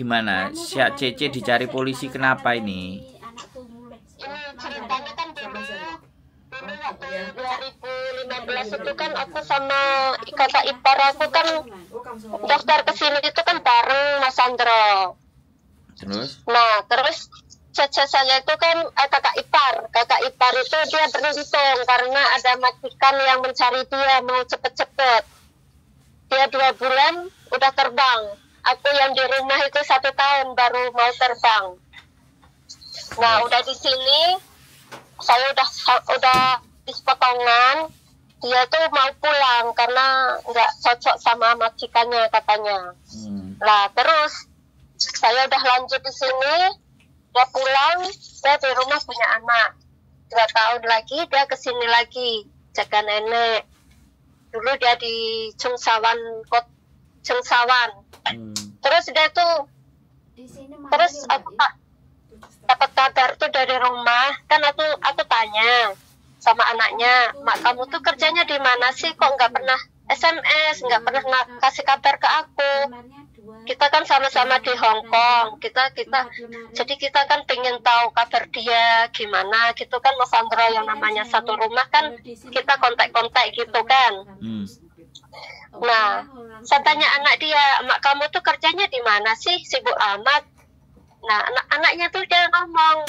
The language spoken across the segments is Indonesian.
gimana? Si CC dicari polisi kenapa ini? Eh, ceritanya kan dulu 2015 ya? itu kan aku sama kakak ipar aku kan oh, daftar ke sini itu kan bareng Mas Sandro. Terus? Nah, terus cece saya itu kan eh, kakak ipar kakak ipar itu dia beruntung karena ada matikan yang mencari dia mau cepet-cepet dia dua bulan udah terbang aku yang di rumah itu satu tahun baru mau terbang nah iya. udah di sini saya udah udah di potongan dia tuh mau pulang karena nggak cocok sama majikannya katanya hmm. lah terus saya udah lanjut di sini dia pulang dia di rumah punya anak dua tahun lagi dia kesini lagi jaga nenek dulu dia di Cengsawan, kot Cengsawan, hmm. terus dia tuh terus aku dapat kabar tuh dari rumah kan aku aku tanya sama anaknya mak kamu tuh kerjanya di mana sih kok nggak pernah SMS nggak hmm. pernah kasih kabar ke aku kita kan sama-sama di Hong Kong kita kita jadi kita kan pengen tahu kabar dia gimana gitu kan Mas yang iya, namanya satu rumah kan kita kontak-kontak gitu kan Nah, nah, saya tanya anak dia, mak kamu tuh kerjanya di mana sih? Sibuk amat. Nah, anak-anaknya tuh dia ngomong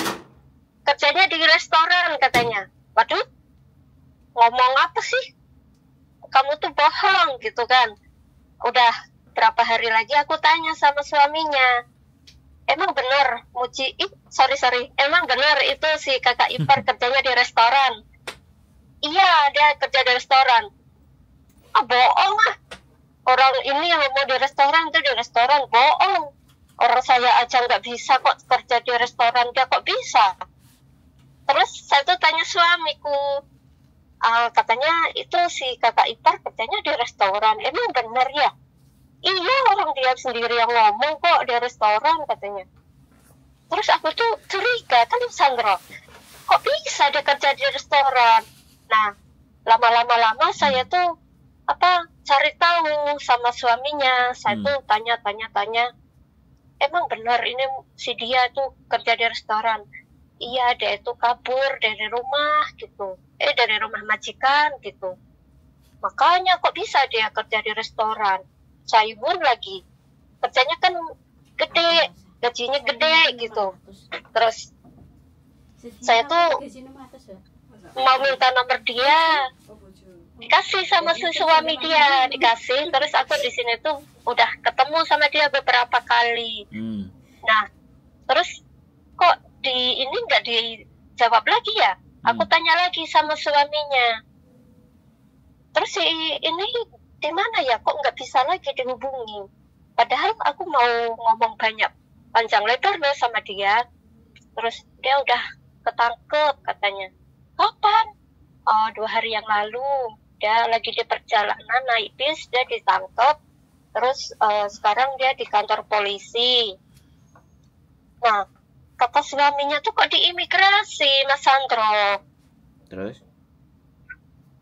kerjanya di restoran katanya. Waduh, ngomong apa sih? Kamu tuh bohong gitu kan. Udah berapa hari lagi aku tanya sama suaminya. Emang benar Muji, ih, sorry sorry, emang benar itu si kakak ipar kerjanya di restoran. Iya, dia kerja di restoran. Ah, bohong ah orang ini yang mau di restoran itu di restoran bohong orang saya aja nggak bisa kok kerja di restoran dia kok bisa terus saya tuh tanya suamiku uh, katanya itu si kakak ipar katanya di restoran emang bener ya iya orang dia sendiri yang ngomong kok di restoran katanya terus aku tuh curiga kan Sandro kok bisa dia kerja di restoran nah lama-lama lama saya tuh apa cari tahu sama suaminya saya hmm. tuh tanya tanya tanya emang benar ini si dia tuh kerja di restoran iya dia itu kabur dari rumah gitu eh dari rumah majikan gitu makanya kok bisa dia kerja di restoran saya pun lagi kerjanya kan gede gajinya gede gitu terus saya tuh mau minta nomor dia dikasih sama si suami dia dikasih terus aku di sini tuh udah ketemu sama dia beberapa kali hmm. nah terus kok di ini nggak dijawab lagi ya aku hmm. tanya lagi sama suaminya terus si ini di mana ya kok nggak bisa lagi dihubungi padahal aku mau ngomong banyak panjang lebar sama dia terus dia udah ketangkep katanya kapan oh dua hari yang lalu ada lagi di perjalanan naik bis dia ditangkap terus uh, sekarang dia di kantor polisi nah kata suaminya tuh kok di imigrasi Mas Sandro terus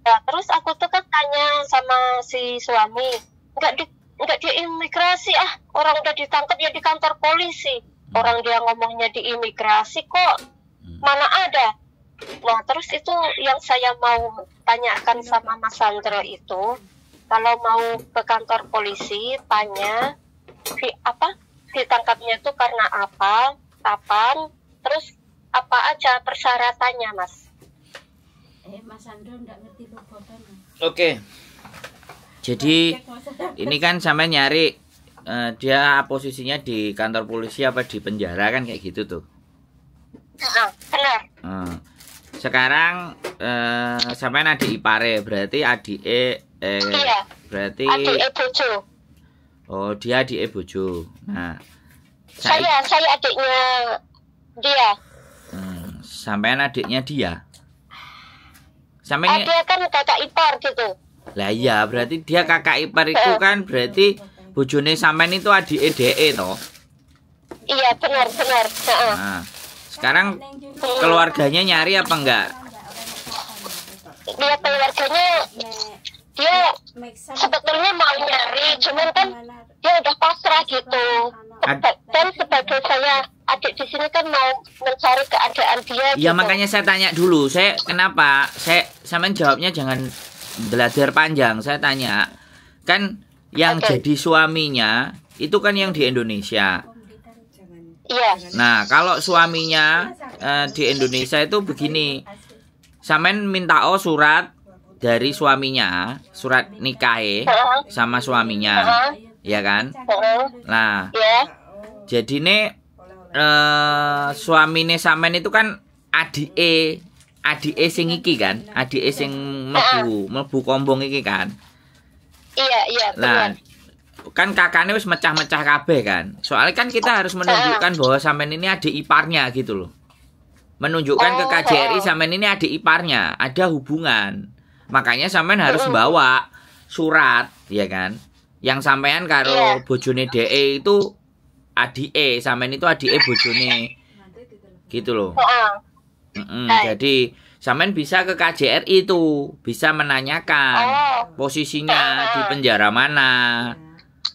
nah terus aku tuh kan tanya sama si suami nggak di nggak di imigrasi ah orang udah ditangkap ya di kantor polisi hmm. orang dia ngomongnya di imigrasi kok hmm. mana ada Nah, terus itu yang saya mau tanyakan sama Mas Sandro itu, kalau mau ke kantor polisi, tanya di, apa ditangkapnya itu karena apa, kapan, terus apa aja persyaratannya, Mas? Eh, Mas Sandro enggak ngerti bobotannya. Oke. Jadi ini kan sampai nyari uh, dia posisinya di kantor polisi apa di penjara kan kayak gitu tuh. Nah, benar. Uh, sekarang eh, sampai adik ipare berarti adik e eh, iya. berarti adik e oh dia adik e bojo nah saya saya, saya adiknya dia hmm, sampai adiknya dia sampai ah, dia kan kakak ipar gitu lah iya berarti dia kakak ipar itu eh. kan berarti bojone sampean itu adik e de toh iya benar benar nah sekarang keluarganya nyari apa enggak? Dia keluarganya dia sebetulnya mau nyari, cuman kan dia udah pasrah gitu. Dan sebagai saya adik di sini kan mau mencari keadaan dia. Ya gitu. makanya saya tanya dulu, saya kenapa? Saya sama jawabnya jangan belajar panjang. Saya tanya, kan yang jadi suaminya itu kan yang di Indonesia. Iya. Nah, kalau suaminya uh, di Indonesia itu begini. Samen minta oh surat dari suaminya, surat nikah -huh. sama suaminya. Ya kan? Nah. Iya. Jadi nih eh, uh, suamine Samen itu kan adike adike sing iki kan, adike sing mlebu mebu kombong iki kan. Iya, iya, Nah, kan kakaknya wis mecah-mecah kabeh kan. Soalnya kan kita harus ah. menunjukkan bahwa sampean ini ada iparnya gitu loh. Menunjukkan ke ah, KJRI ah. sampean ini ada iparnya, ada hubungan. Makanya sampean harus bawa surat, ya kan? Yang sampean karo iya. bojone DE itu E sampean itu E bojone. Gitu loh. Mm -mm, jadi Samen bisa ke KJRI itu, bisa menanyakan oh. posisinya oh. di penjara mana,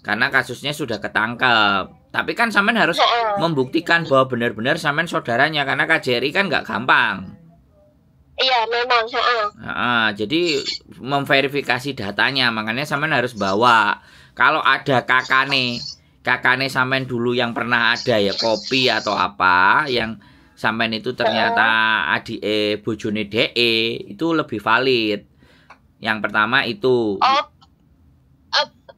karena kasusnya sudah ketangkep. Tapi kan Samen harus membuktikan bahwa benar-benar Samen saudaranya karena KJRI kan nggak gampang. Iya memang. Nah, jadi memverifikasi datanya makanya Samen harus bawa. Kalau ada kakane, kakane Samen dulu yang pernah ada ya kopi atau apa yang Samen itu ternyata adie bojone de itu lebih valid. Yang pertama itu. Oh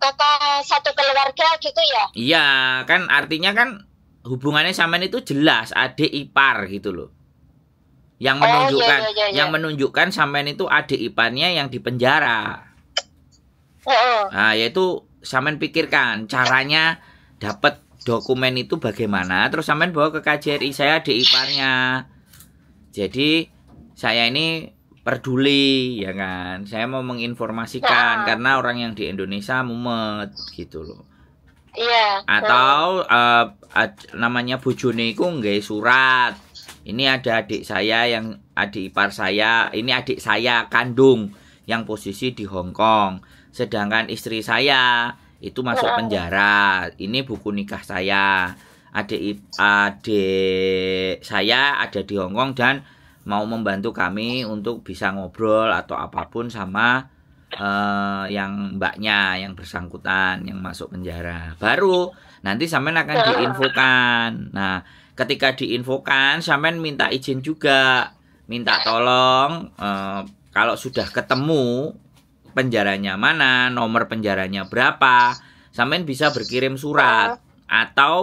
kata satu keluarga gitu ya? Iya, kan artinya kan hubungannya sama itu jelas adik ipar gitu loh. Yang oh, iya, menunjukkan oh, iya, iya, iya. yang menunjukkan sampean itu adik iparnya yang di penjara. Oh, oh. Nah, yaitu sampean pikirkan caranya dapat dokumen itu bagaimana, terus sampean bawa ke KJRI saya adik iparnya. Jadi saya ini peduli ya kan saya mau menginformasikan nah. karena orang yang di Indonesia mumet gitu loh iya atau uh, ad, namanya bojone iku nggak surat ini ada adik saya yang adik ipar saya ini adik saya kandung yang posisi di Hong Kong sedangkan istri saya itu masuk nah. penjara ini buku nikah saya adik adik saya ada di Hong Kong dan mau membantu kami untuk bisa ngobrol atau apapun sama uh, yang mbaknya yang bersangkutan yang masuk penjara baru nanti sampean akan diinfokan nah ketika diinfokan sampean minta izin juga minta tolong uh, kalau sudah ketemu penjaranya mana nomor penjaranya berapa sampean bisa berkirim surat oh. atau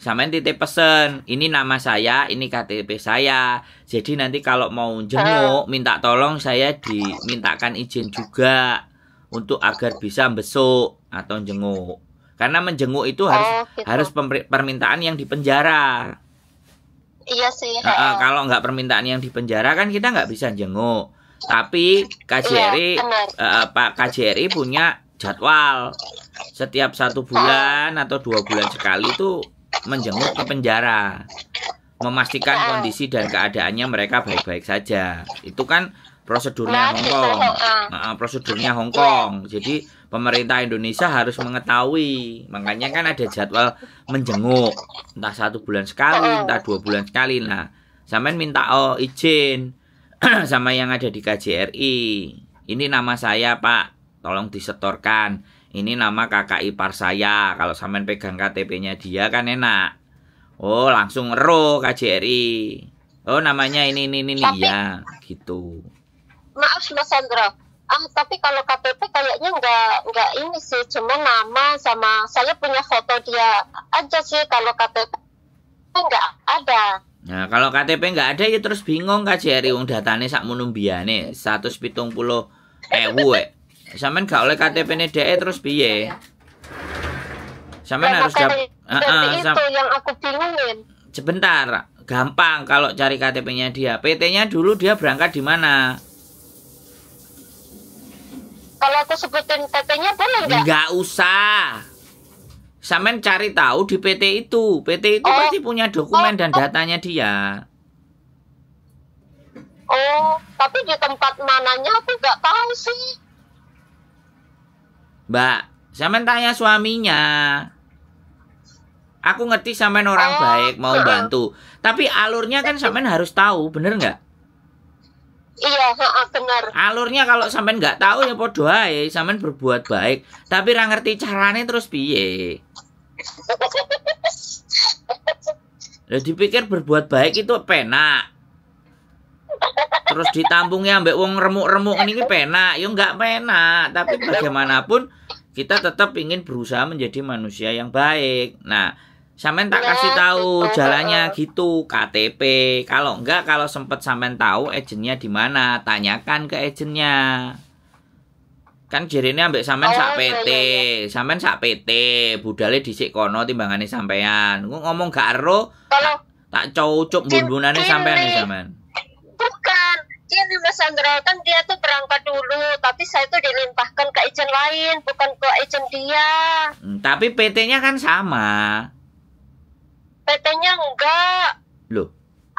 Sampean titip pesen, ini nama saya, ini KTP saya. Jadi nanti kalau mau jenguk ah. minta tolong saya dimintakan izin juga untuk agar bisa besok atau jenguk. Karena menjenguk itu harus eh, gitu. harus permintaan yang di penjara Iya sih. kalau nggak permintaan yang di penjara kan kita nggak bisa jenguk. Tapi KJRI iya, Pak KJRI punya jadwal setiap satu bulan atau dua bulan sekali itu menjenguk ke penjara, memastikan iya. kondisi dan keadaannya mereka baik-baik saja. Itu kan prosedurnya nah, gitu, Hongkong, nah, prosedurnya Hongkong. Iya. Jadi pemerintah Indonesia harus mengetahui, makanya kan ada jadwal menjenguk, entah satu bulan sekali, entah dua bulan sekali. Nah, sampean minta oh izin sama yang ada di KJRI. Ini nama saya Pak, tolong disetorkan ini nama kakak ipar saya. Kalau sampean pegang KTP-nya dia kan enak. Oh, langsung ro KJRI. Oh, namanya ini ini ini tapi, ya, gitu. Maaf Mas Sandra. Um, tapi kalau KTP kayaknya nggak nggak ini sih, cuma nama sama saya punya foto dia aja sih kalau KTP nggak ada. Nah, kalau KTP nggak ada ya terus bingung KJRI wong datane sak munumbiane 170 ewu. Eh. Sampean gak oleh KTP ne DE terus piye? Iya, iya. Sampean harus dap uh, uh, yang aku bingungin. Sebentar, gampang kalau cari KTP-nya dia. PT-nya dulu dia berangkat di mana? Kalau aku sebutin PT-nya boleh nggak? Nggak usah. Sampean cari tahu di PT itu. PT itu oh. pasti punya dokumen oh. dan oh. datanya dia. Oh, tapi di tempat mananya aku nggak tahu sih. Mbak, sampean tanya suaminya. Aku ngerti sampean orang baik mau bantu, tapi alurnya kan sampean harus tahu, bener nggak? Iya, benar. Alurnya kalau sampean nggak tahu ya podo ae, sampean berbuat baik, tapi ra ngerti carane terus piye? Lah dipikir berbuat baik itu penak terus ditampungnya ambek wong remuk-remuk ini penak yo nggak penak tapi bagaimanapun kita tetap ingin berusaha menjadi manusia yang baik nah Samen tak iya, kasih tahu jalannya gitu KTP. Kalau enggak kalau sempet samen tahu agennya di mana, tanyakan ke agennya. Kan ini ambek samen sak oh, iya, PT, iya, samen sak PT, budale dhisik kono timbangane sampean. Ngomong gak ero, tak cocok bumbunane sampean nih sampean mungkin Mas Andra kan dia tuh berangkat dulu, tapi saya tuh dilimpahkan ke agent lain, bukan ke agent dia. Hmm, tapi PT-nya kan sama. PT-nya enggak. Loh.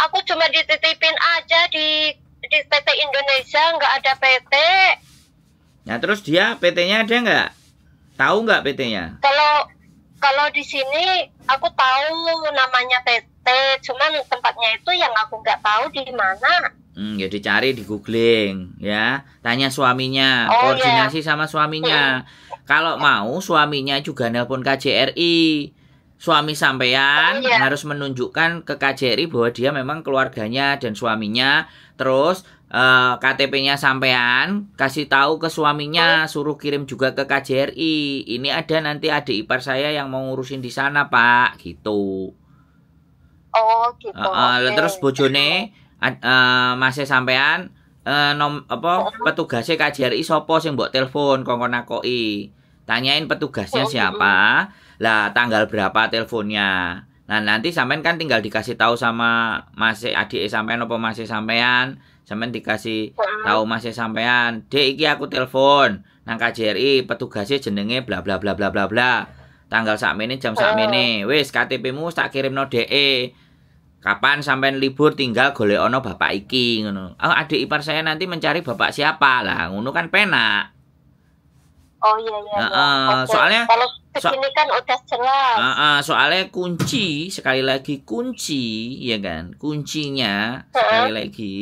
Aku cuma dititipin aja di di PT Indonesia, enggak ada PT. Nah, terus dia PT-nya ada enggak? Tahu enggak PT-nya? Kalau kalau di sini aku tahu namanya PT, cuman tempatnya itu yang aku nggak tahu di mana. Hmm, ya dicari di googling ya. Tanya suaminya, oh, iya. koordinasi yeah. sama suaminya. Hmm. Kalau mau suaminya juga nelpon KJRI. Suami sampean oh, yeah. harus menunjukkan ke KJRI bahwa dia memang keluarganya dan suaminya. Terus uh, eh, KTP-nya sampean kasih tahu ke suaminya, oh. suruh kirim juga ke KJRI. Ini ada nanti adik ipar saya yang mau ngurusin di sana, Pak, gitu. Oh, gitu. Uh, okay. terus bojone uh, masih sampean uh, nom apa petugasnya KJRI sopo sing buat telepon kongkon nakoi tanyain petugasnya oh, gitu. siapa lah tanggal berapa teleponnya nah nanti sampean kan tinggal dikasih tahu sama masih adik sampean apa masih sampean sampean dikasih tahu masih sampean dek iki aku telepon nang KJRI petugasnya jenenge bla bla bla bla bla bla tanggal saat sak jam sak wes KTP mu tak kirim no DE Kapan sampean libur tinggal golek ono bapak iki ngono. Oh, adik ipar saya nanti mencari bapak siapa lah ngono kan penak. Oh iya iya. Uh, iya. Okay. Soalnya kalau segini kan udah jelas. Uh, uh, soalnya kunci sekali lagi kunci ya kan kuncinya uh -huh. sekali lagi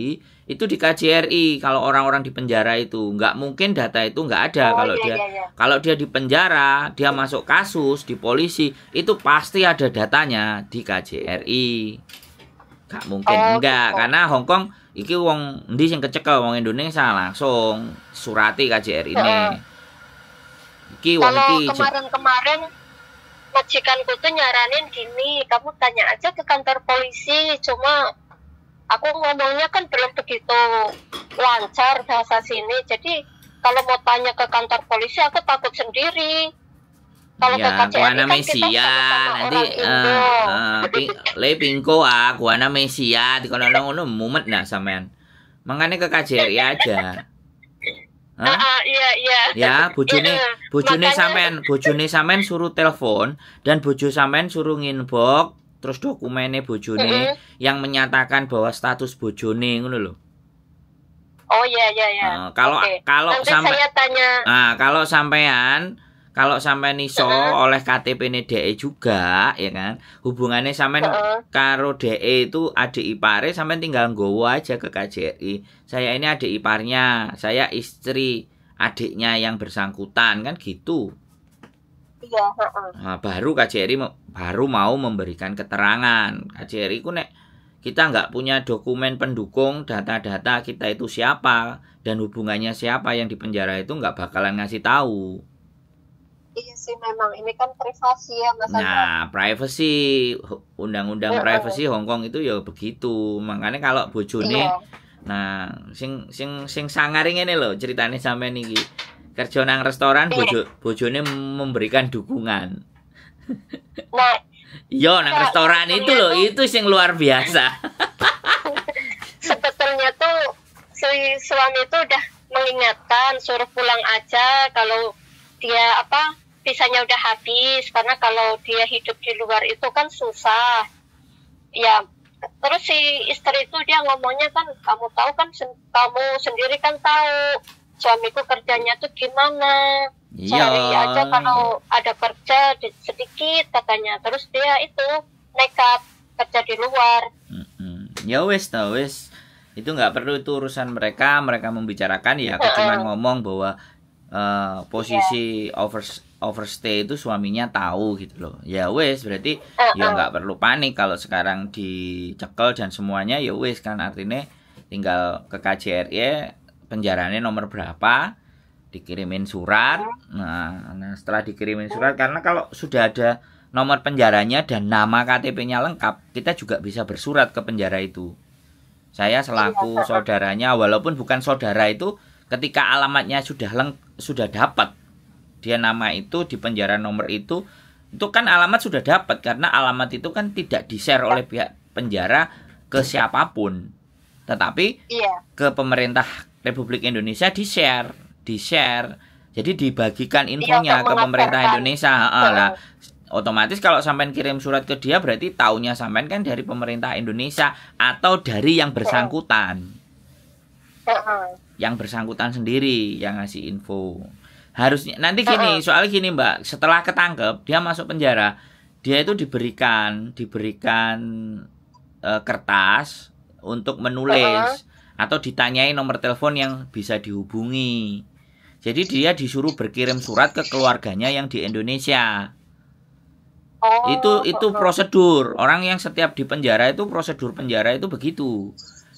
itu di KJRI kalau orang-orang di penjara itu nggak mungkin data itu nggak ada oh, kalau iya, dia iya. iya. kalau dia di penjara dia masuk kasus di polisi itu pasti ada datanya di KJRI. Gak mungkin oh, enggak, gitu. karena Hong Kong iki wong ndi sing kecekel wong Indonesia langsung surati KJRI ini. Uh. Iki wong Kalau iki kemarin-kemarin majikanku tuh nyaranin gini, kamu tanya aja ke kantor polisi, cuma aku ngomongnya kan belum begitu lancar bahasa sini, jadi kalau mau tanya ke kantor polisi aku takut sendiri kalau ya, ke KCRI Guana kan Mesia nanti eh uh, le pingko ah Guana Mesia kalau nang ngono mumet nah sampean mangane ke KJRI aja Heeh, ah, ah, iya iya. Ya, bojone bujuni bojone bujuni sampean, bojone sampean suruh telepon dan bojo sampean suruh nginbox terus dokumennya bojone mm -hmm. yang menyatakan bahwa status bojone ngono lho. Oh iya iya iya. Eh, kalau kalau sampai saya Nah, kalau sampean kalau sampai niso uh-huh. oleh KTP ini DE juga ya kan hubungannya sampean uh-huh. karo DE itu adik ipare sampai tinggal gowo aja ke KJRI saya ini adik iparnya saya istri adiknya yang bersangkutan kan gitu iya uh-huh. nah, baru KJRI baru mau memberikan keterangan KJRI ku nek kita nggak punya dokumen pendukung data-data kita itu siapa dan hubungannya siapa yang di penjara itu nggak bakalan ngasih tahu sih memang ini kan privasi ya Mas Nah, Andra. privacy undang-undang ya, privacy Hong Kong itu ya begitu. Makanya kalau bojone ya. nah sing sing sing sangaring ini loh ceritanya sampai nih Kerja nang restoran iya. bojo bojone memberikan dukungan. Nah, Yo iya, nang ya, restoran itu loh, itu sing luar biasa. sebetulnya tuh si suami itu udah mengingatkan suruh pulang aja kalau dia apa visanya udah habis karena kalau dia hidup di luar itu kan susah ya terus si istri itu dia ngomongnya kan kamu tahu kan sen kamu sendiri kan tahu suamiku kerjanya tuh gimana iya. sehari aja kalau ada kerja sedikit katanya terus dia itu nekat kerja di luar mm -hmm. ya wes tau wes itu nggak perlu itu urusan mereka mereka membicarakan ya aku cuma ngomong bahwa uh, posisi yeah. over overstay itu suaminya tahu gitu loh ya wes berarti eh, ya eh. nggak perlu panik kalau sekarang dicekel dan semuanya ya wes kan artinya tinggal ke KJRI penjarannya nomor berapa dikirimin surat nah, nah setelah dikirimin surat karena kalau sudah ada nomor penjaranya dan nama KTP-nya lengkap kita juga bisa bersurat ke penjara itu saya selaku iya, saudaranya walaupun bukan saudara itu ketika alamatnya sudah leng sudah dapat dia nama itu di penjara nomor itu itu kan alamat sudah dapat karena alamat itu kan tidak di share oleh pihak penjara ke siapapun tetapi iya. ke pemerintah Republik Indonesia di share di share jadi dibagikan iya, infonya ke pemerintah Indonesia ah, lah otomatis kalau sampean kirim surat ke dia berarti taunya sampean kan dari pemerintah Indonesia atau dari yang bersangkutan yang bersangkutan sendiri yang ngasih info harusnya nanti gini soalnya gini mbak setelah ketangkep dia masuk penjara dia itu diberikan diberikan uh, kertas untuk menulis atau ditanyai nomor telepon yang bisa dihubungi jadi dia disuruh berkirim surat ke keluarganya yang di Indonesia oh, itu itu prosedur orang yang setiap di penjara itu prosedur penjara itu begitu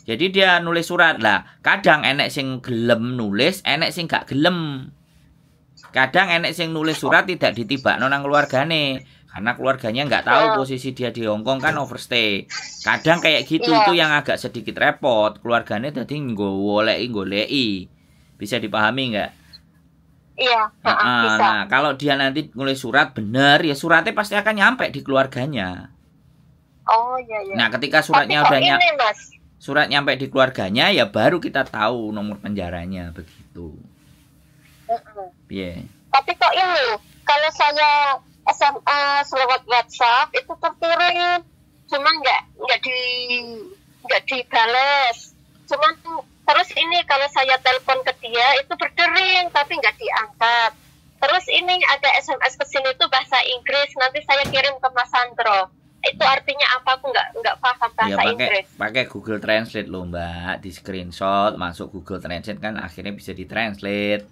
jadi dia nulis surat lah kadang enek sing gelem nulis enek sing gak gelem kadang enek sing nulis surat tidak ditiba nonang keluargane karena keluarganya nggak tahu yeah. posisi dia di Hongkong kan overstay kadang kayak gitu yeah. itu yang agak sedikit repot keluargane tadi nggolei nggolei bisa dipahami nggak Iya, nah, bisa. nah, kalau dia nanti nulis surat benar, ya suratnya pasti akan nyampe di keluarganya. Oh, iya, iya. Nah, ketika suratnya udah nyampe, surat nyampe di keluarganya, ya baru kita tahu nomor penjaranya begitu. Yeah. Tapi kok ini kalau saya SMA lewat WhatsApp itu terkirim, cuma nggak nggak di nggak dibales. Cuman terus ini kalau saya telepon ke dia itu berdering tapi nggak diangkat. Terus ini ada SMS ke sini itu bahasa Inggris, nanti saya kirim ke Mas Sandro. Itu artinya apa? Aku nggak nggak paham bahasa ya, pakai, Inggris. Pakai Google Translate loh Mbak, di screenshot masuk Google Translate kan akhirnya bisa ditranslate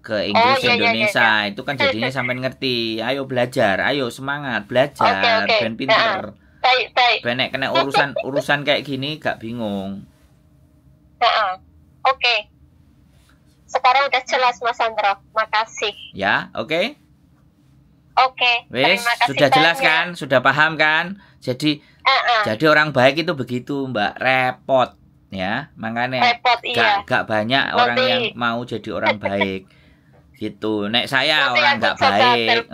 ke oh, Inggris oh, iya, Indonesia iya, iya. itu kan jadinya sampai ngerti ayo belajar ayo semangat belajar okay, okay. ben pinter baik, baik. benek kena urusan urusan kayak gini gak bingung oke okay. sekarang udah jelas Mas Sandro makasih ya oke okay? oke okay, Wis, sudah banyak. kan sudah paham kan jadi uh -uh. jadi orang baik itu begitu Mbak repot ya makanya repot, iya. gak, gak banyak Nanti. orang yang mau jadi orang baik gitu nek saya orang nggak baik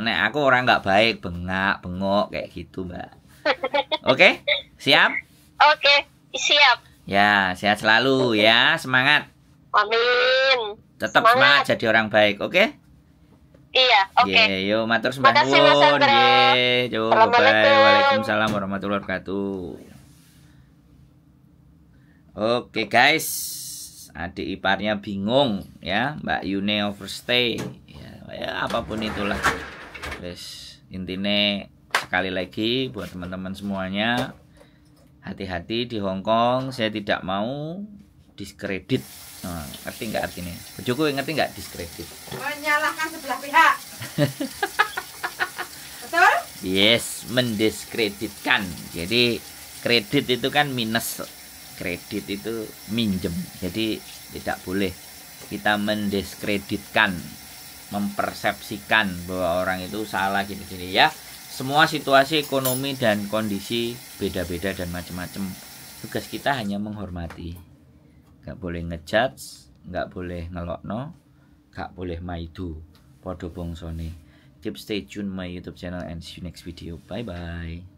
nek aku orang nggak baik bengak bengok kayak gitu mbak oke okay? siap oke okay, siap ya sehat selalu ya semangat amin tetap semangat, semangat jadi orang baik oke okay? iya oke okay. yuk, matur semangat, makasih mas waalaikumsalam warahmatullahi wabarakatuh oke okay, guys adik iparnya bingung ya Mbak Yune overstay ya, ya apapun itulah terus intine sekali lagi buat teman-teman semuanya hati-hati di Hong Kong saya tidak mau diskredit nah, ngerti nggak artinya cukup ngerti nggak diskredit menyalahkan sebelah pihak betul yes mendiskreditkan jadi kredit itu kan minus kredit itu minjem jadi tidak boleh kita mendiskreditkan mempersepsikan bahwa orang itu salah gini-gini ya semua situasi ekonomi dan kondisi beda-beda dan macam-macam tugas kita hanya menghormati nggak boleh ngejudge nggak boleh ngelokno nggak boleh maidu podo bongsone keep stay tune my youtube channel and see you next video bye bye